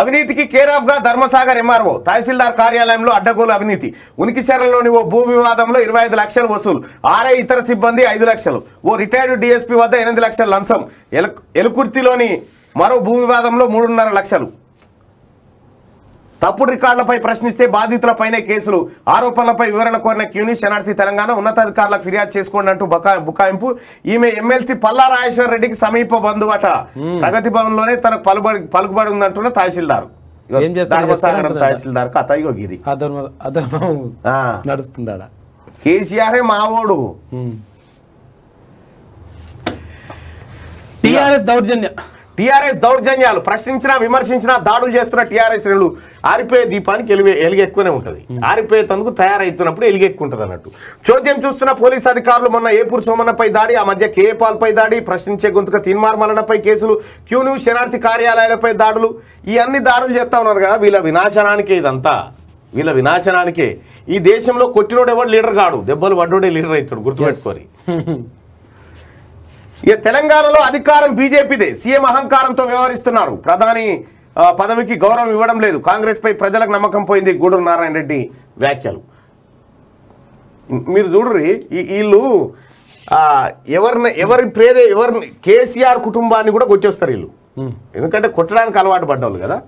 అవినీతికి care of గా Dharmasagar MRO తహసీల్దార్ కార్యాలయంలో అడ్డగోలు అవినీతి ఉనికిశేరలోని ఓ భూ వివాదంలో ఇరవై ఐదు లక్షలు వసూలు ఆర్ఐ ఇతర సిబ్బంది ఐదు లక్షలు ఓ రిటైర్డ్ డిఎస్పీ వద్ద ఎనిమిది లక్షల లంచం ఎలుకుర్తిలోని మరో భూ వివాదంలో మూడున్నర లక్షలు తప్పుడు రికార్డులపై ప్రశ్నిస్తే బాధితులపైనే కేసులు ఆరోపణలపై వివరణ కోరిన క్యూనిస్ ఎన్ఆర్సీ తెలంగాణ ఉన్నతాధికారులకు ఫిర్యాదు చేసుకోండి అంటూ బుకాయింపు ఈమె ఎమ్మెల్సీ పల్లా రాజేశ్వర రెడ్డికి సమీప బంధువట ప్రగతి భవన్ లోనే తన పలుబడి పలుకుబడి ఉందంటున్న తహసీల్దార్ తహసీల్దార్ కథ ఇగో ఇది నడుస్తుందా మావోడు టిఆర్ఎస్ దౌర్జన్య టీఆర్ఎస్ దౌర్జన్యాలు ప్రశ్నించినా విమర్శించినా దాడులు చేస్తున్న టీఆర్ఎస్ శ్రేణులు ఆరిపోయే దీపానికి ఎలుగే ఎలుగెక్కువనే ఉంటుంది ఆరిపోయేందుకు తయారవుతున్నప్పుడు ఎలుగెక్కు ఉంటుంది అన్నట్టు చోద్యం చూస్తున్న పోలీసు అధికారులు మొన్న ఏపూర్ సోమన్నపై దాడి ఆ మధ్య పాల్పై దాడి ప్రశ్నించే గొంతుక తీన్మార్మలనపై కేసులు క్యూ క్యూను శరణార్థి కార్యాలయాలపై దాడులు ఈ అన్ని దాడులు చేస్తా ఉన్నారు కదా వీళ్ళ వినాశనానికే ఇదంతా వీళ్ళ వినాశనానికే ఈ దేశంలో కొట్టినోడెవడు లీడర్ కాడు దెబ్బలు పడ్డోడే లీడర్ అవుతాడు గుర్తుపెట్టుకోరి ఇక తెలంగాణలో అధికారం బీజేపీదే సీఎం అహంకారంతో వ్యవహరిస్తున్నారు ప్రధాని పదవికి గౌరవం ఇవ్వడం లేదు కాంగ్రెస్ పై ప్రజలకు నమ్మకం పోయింది గూడూరు నారాయణ రెడ్డి వ్యాఖ్యలు మీరు చూడరి వీళ్ళు ఎవరిని ఎవరి ప్రేరే ఎవరిని కేసీఆర్ కుటుంబాన్ని కూడా కొట్టేస్తారు వీళ్ళు ఎందుకంటే కొట్టడానికి అలవాటు పడ్డవాళ్ళు కదా